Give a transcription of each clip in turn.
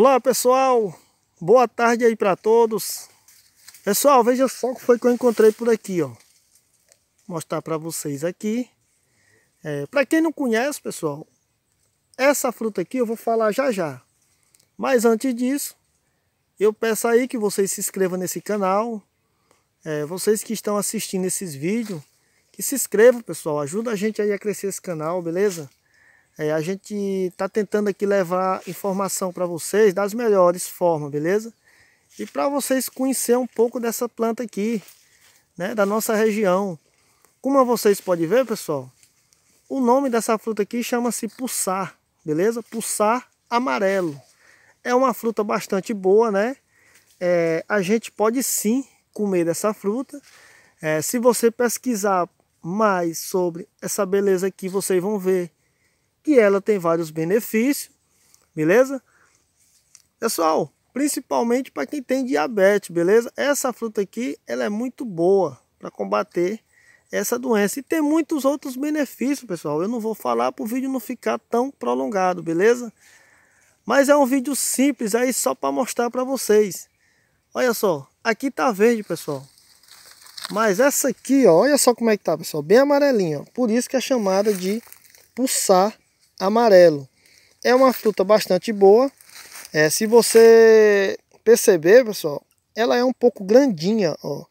Olá pessoal, boa tarde aí para todos. Pessoal, veja só o que foi que eu encontrei por aqui, ó. Vou mostrar para vocês aqui. É, para quem não conhece, pessoal, essa fruta aqui eu vou falar já já. Mas antes disso, eu peço aí que vocês se inscrevam nesse canal. É, vocês que estão assistindo esses vídeos, que se inscrevam, pessoal. Ajuda a gente aí a crescer esse canal, beleza? É, a gente está tentando aqui levar informação para vocês das melhores formas, beleza? E para vocês conhecer um pouco dessa planta aqui, né, da nossa região. Como vocês podem ver, pessoal, o nome dessa fruta aqui chama-se pulsar, beleza? Pulsar amarelo. É uma fruta bastante boa, né? É, a gente pode sim comer dessa fruta. É, se você pesquisar mais sobre essa beleza aqui, vocês vão ver ela tem vários benefícios, beleza? Pessoal, principalmente para quem tem diabetes, beleza? Essa fruta aqui, ela é muito boa para combater essa doença. E tem muitos outros benefícios, pessoal. Eu não vou falar para o vídeo não ficar tão prolongado, beleza? Mas é um vídeo simples aí só para mostrar para vocês. Olha só, aqui tá verde, pessoal. Mas essa aqui, ó, olha só como é que tá, pessoal. Bem amarelinha, ó. Por isso que é chamada de pulsar amarelo. É uma fruta bastante boa. É, se você perceber, pessoal, ela é um pouco grandinha, ó.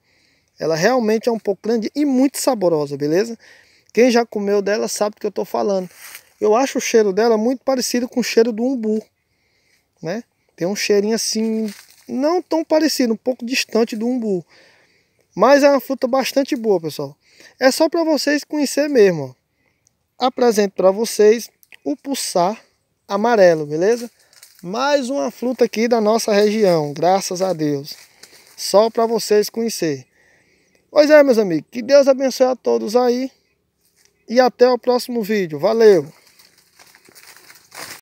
Ela realmente é um pouco grande e muito saborosa, beleza? Quem já comeu dela sabe do que eu estou falando. Eu acho o cheiro dela muito parecido com o cheiro do umbu, né? Tem um cheirinho assim, não tão parecido, um pouco distante do umbu. Mas é uma fruta bastante boa, pessoal. É só para vocês conhecer mesmo, ó. Apresento para vocês o pulsar amarelo, beleza? Mais uma fruta aqui da nossa região, graças a Deus. Só para vocês conhecer. Pois é, meus amigos, que Deus abençoe a todos aí. E até o próximo vídeo. Valeu!